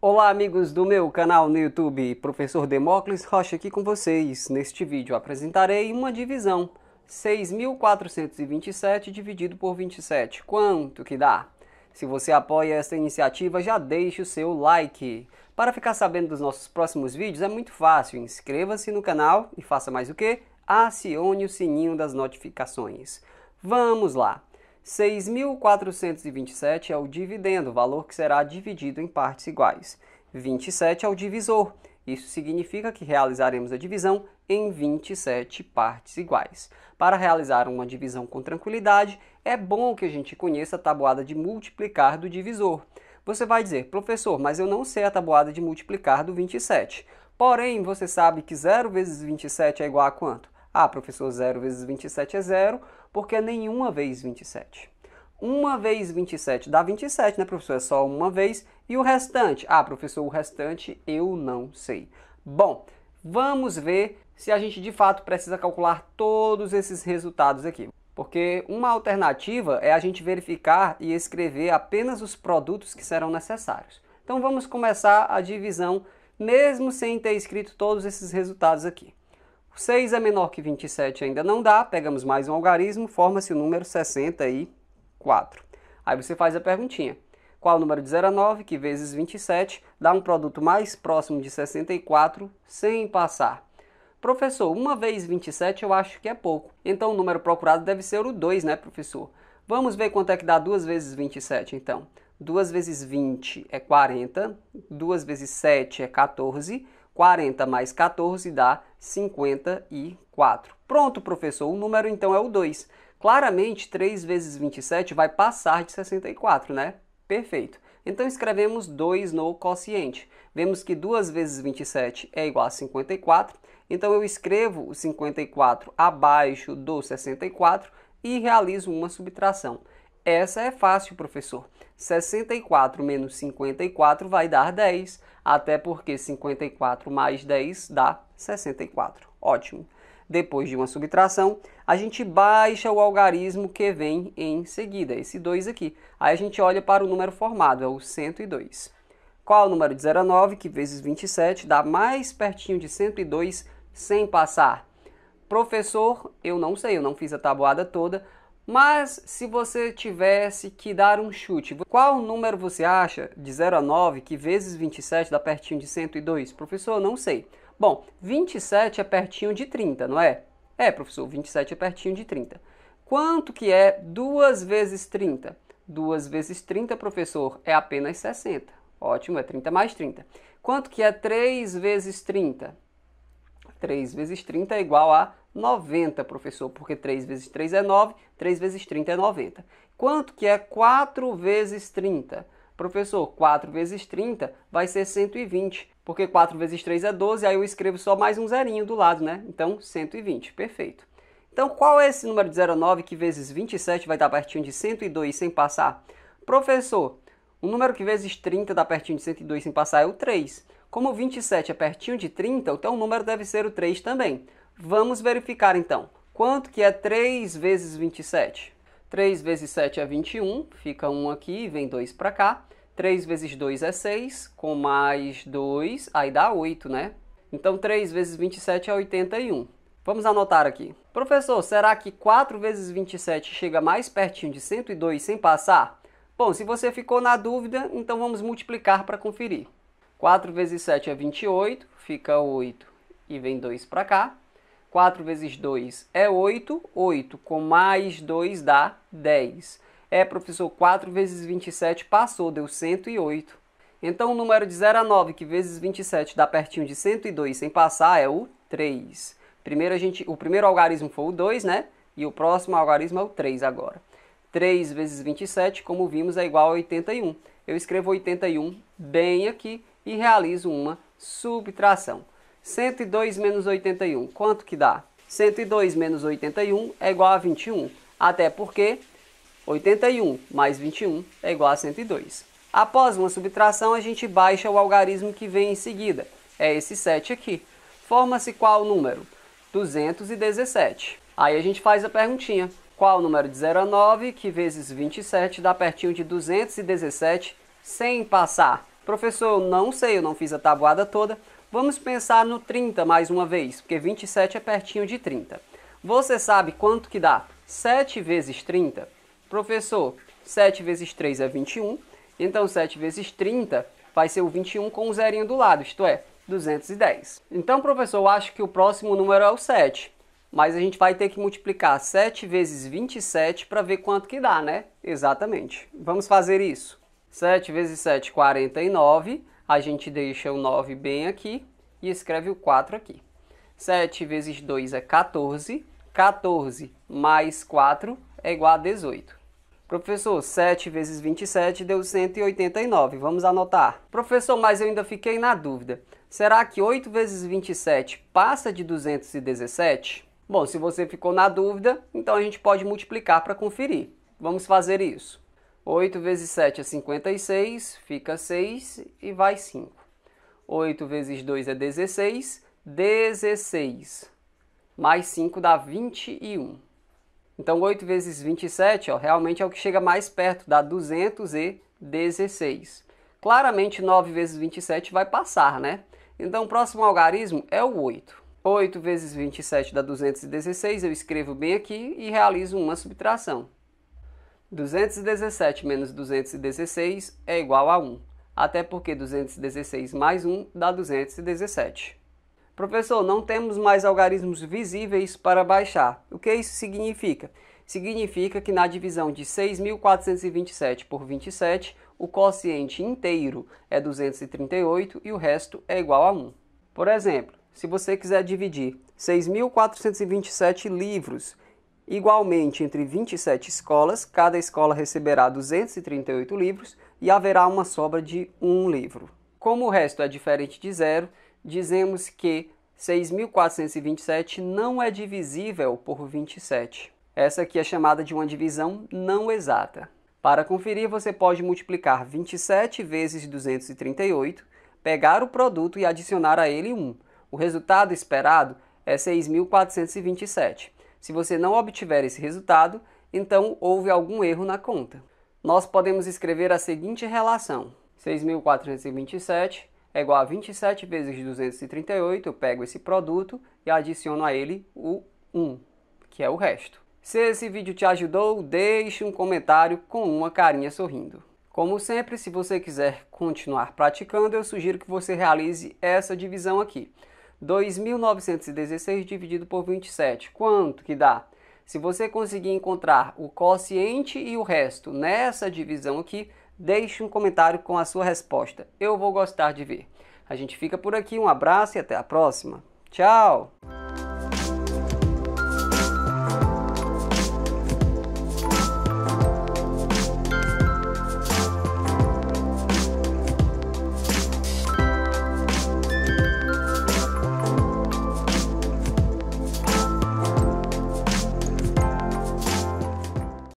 Olá amigos do meu canal no YouTube, professor Demócles Rocha aqui com vocês. Neste vídeo apresentarei uma divisão, 6.427 dividido por 27, quanto que dá? Se você apoia esta iniciativa, já deixe o seu like. Para ficar sabendo dos nossos próximos vídeos é muito fácil, inscreva-se no canal e faça mais o que? Acione o sininho das notificações. Vamos lá! 6.427 é o dividendo, valor que será dividido em partes iguais. 27 é o divisor. Isso significa que realizaremos a divisão em 27 partes iguais. Para realizar uma divisão com tranquilidade, é bom que a gente conheça a tabuada de multiplicar do divisor. Você vai dizer, professor, mas eu não sei a tabuada de multiplicar do 27. Porém, você sabe que 0 vezes 27 é igual a quanto? Ah, professor, 0 vezes 27 é zero, porque é nenhuma vez 27. Uma vez 27 dá 27, né, professor? É só uma vez. E o restante? Ah, professor, o restante eu não sei. Bom, vamos ver se a gente de fato precisa calcular todos esses resultados aqui. Porque uma alternativa é a gente verificar e escrever apenas os produtos que serão necessários. Então vamos começar a divisão mesmo sem ter escrito todos esses resultados aqui. 6 é menor que 27 ainda não dá, pegamos mais um algarismo, forma-se o número 64. Aí você faz a perguntinha. Qual o número de 0 a 9, que vezes 27, dá um produto mais próximo de 64 sem passar? Professor, uma vez 27 eu acho que é pouco. Então o número procurado deve ser o 2, né, professor? Vamos ver quanto é que dá 2 vezes 27, então. 2 vezes 20 é 40, 2 vezes 7 é 14, 40 mais 14 dá 54. Pronto, professor, o número então é o 2. Claramente, 3 vezes 27 vai passar de 64, né? Perfeito. Então escrevemos 2 no quociente. Vemos que 2 vezes 27 é igual a 54. Então eu escrevo o 54 abaixo do 64 e realizo uma subtração. Essa é fácil, professor. 64 menos 54 vai dar 10, até porque 54 mais 10 dá 64. Ótimo. Depois de uma subtração, a gente baixa o algarismo que vem em seguida, esse 2 aqui. Aí a gente olha para o número formado, é o 102. Qual é o número de 0 a 9, que vezes 27 dá mais pertinho de 102 sem passar? Professor, eu não sei, eu não fiz a tabuada toda, mas se você tivesse que dar um chute, qual número você acha de 0 a 9 que vezes 27 dá pertinho de 102? Professor, não sei. Bom, 27 é pertinho de 30, não é? É, professor, 27 é pertinho de 30. Quanto que é 2 vezes 30? 2 vezes 30, professor, é apenas 60. Ótimo, é 30 mais 30. Quanto que é 3 vezes 30? 3 vezes 30 é igual a 90, professor, porque 3 vezes 3 é 9, 3 vezes 30 é 90. Quanto que é 4 vezes 30? Professor, 4 vezes 30 vai ser 120, porque 4 vezes 3 é 12, aí eu escrevo só mais um zerinho do lado, né? Então, 120, perfeito. Então, qual é esse número de 09 que vezes 27 vai dar pertinho de 102 sem passar? Professor, o número que vezes 30 dá pertinho de 102 sem passar é o 3. Como 27 é pertinho de 30, então o número deve ser o 3 também. Vamos verificar então. Quanto que é 3 vezes 27? 3 vezes 7 é 21, fica 1 aqui e vem 2 para cá. 3 vezes 2 é 6, com mais 2, aí dá 8, né? Então 3 vezes 27 é 81. Vamos anotar aqui. Professor, será que 4 vezes 27 chega mais pertinho de 102 sem passar? Bom, se você ficou na dúvida, então vamos multiplicar para conferir. 4 vezes 7 é 28, fica 8 e vem 2 para cá. 4 vezes 2 é 8, 8 com mais 2 dá 10. É, professor, 4 vezes 27 passou, deu 108. Então, o número de 0 a 9, que vezes 27 dá pertinho de 102 sem passar, é o 3. Primeiro a gente, o primeiro algarismo foi o 2, né? E o próximo algarismo é o 3 agora. 3 vezes 27, como vimos, é igual a 81 eu escrevo 81 bem aqui e realizo uma subtração. 102 menos 81, quanto que dá? 102 menos 81 é igual a 21, até porque 81 mais 21 é igual a 102. Após uma subtração, a gente baixa o algarismo que vem em seguida. É esse 7 aqui. Forma-se qual número? 217. Aí a gente faz a perguntinha qual o número de 0 a 9, que vezes 27 dá pertinho de 217 sem passar. Professor, eu não sei, eu não fiz a tabuada toda. Vamos pensar no 30 mais uma vez, porque 27 é pertinho de 30. Você sabe quanto que dá 7 vezes 30? Professor, 7 vezes 3 é 21, então 7 vezes 30 vai ser o 21 com o zerinho do lado, isto é, 210. Então, professor, eu acho que o próximo número é o 7 mas a gente vai ter que multiplicar 7 vezes 27 para ver quanto que dá, né? Exatamente. Vamos fazer isso. 7 vezes 7, 49. A gente deixa o 9 bem aqui e escreve o 4 aqui. 7 vezes 2 é 14. 14 mais 4 é igual a 18. Professor, 7 vezes 27 deu 189. Vamos anotar. Professor, mas eu ainda fiquei na dúvida. Será que 8 vezes 27 passa de 217? Bom, se você ficou na dúvida, então a gente pode multiplicar para conferir. Vamos fazer isso. 8 vezes 7 é 56, fica 6 e vai 5. 8 vezes 2 é 16, 16. Mais 5 dá 21. Então, 8 vezes 27 ó, realmente é o que chega mais perto, dá 216. Claramente, 9 vezes 27 vai passar, né? Então, o próximo algarismo é o 8. 8 vezes 27 dá 216, eu escrevo bem aqui e realizo uma subtração. 217 menos 216 é igual a 1, até porque 216 mais 1 dá 217. Professor, não temos mais algarismos visíveis para baixar. O que isso significa? Significa que na divisão de 6.427 por 27, o quociente inteiro é 238 e o resto é igual a 1. Por exemplo, se você quiser dividir 6.427 livros igualmente entre 27 escolas, cada escola receberá 238 livros e haverá uma sobra de um livro. Como o resto é diferente de zero, dizemos que 6.427 não é divisível por 27. Essa aqui é chamada de uma divisão não exata. Para conferir, você pode multiplicar 27 vezes 238, pegar o produto e adicionar a ele 1 o resultado esperado é 6.427. Se você não obtiver esse resultado, então houve algum erro na conta. Nós podemos escrever a seguinte relação: 6.427 é igual a 27 vezes 238, eu pego esse produto e adiciono a ele o 1, que é o resto. Se esse vídeo te ajudou, deixe um comentário com uma carinha sorrindo. Como sempre, se você quiser continuar praticando, eu sugiro que você realize essa divisão aqui. 2.916 dividido por 27. Quanto que dá? Se você conseguir encontrar o quociente e o resto nessa divisão aqui, deixe um comentário com a sua resposta. Eu vou gostar de ver. A gente fica por aqui, um abraço e até a próxima. Tchau!